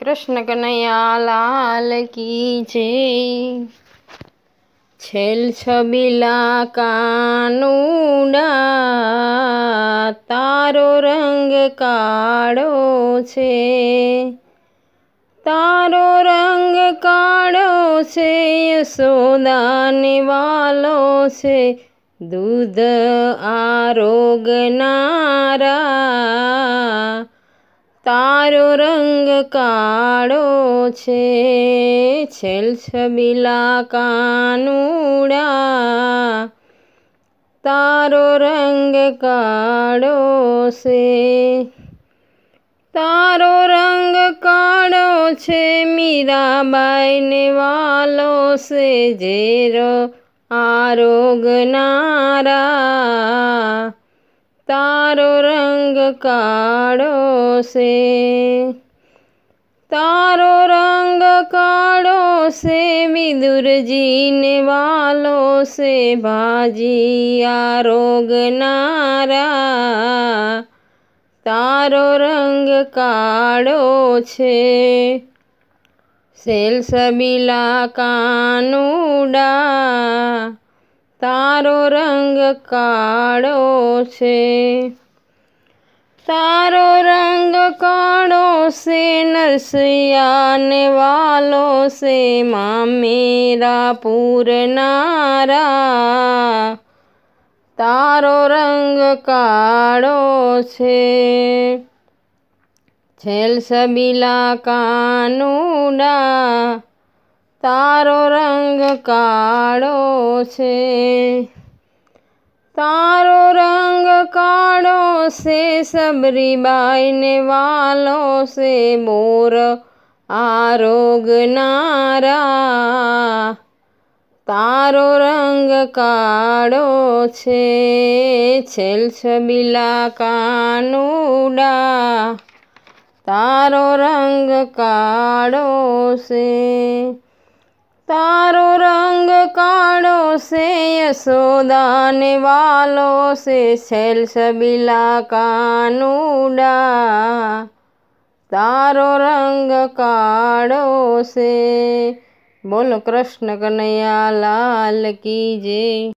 કૃષ્ણ કનૈયા લાલ કી જય છેલ છબીલા કાનુડા તારો રંગ કાળો છે તારો રંગ કાળો છે યશોદાને વાલો છે દૂધ આરોગનારા તારો રંગ કાળો છે છેલ છબીલા કાનુડા તારો રંગ કાળો છે તારો રંગ કાળો છે મીરાબાઈને વાલો છે ઝેરો આરોગનારા તારો રંગ કાળો છે તારો રંગ કાળો છે વિદુરજીને વાલો છે ભાજી આ રોગ નારા તારો રંગ કાળો છે સેલ સબીલા કાનુડા તારો રંગ કાળો છે તારો રંગ કાળો છે નરસૈયાને વાલો છે મા મેરા પૂરનારા તારો રંગ કાળો છે છેલ સબીલા કાનુડા તારો રંગ કાળો છે તારો રંગ કાળો છે સબરીબાઈને વાલો છે મોર આરોગનારા તારો રંગ કાળો છે છેલ છબીલા કાનુડા તારો રંગ કાળો છે તારો રંગ કાળો છે યશોદાને વાલો છે છેલ સબીલા કાનુડા તારો રંગ કાળો છે બોલો કૃષ્ણ કનૈયા લાલ કી જય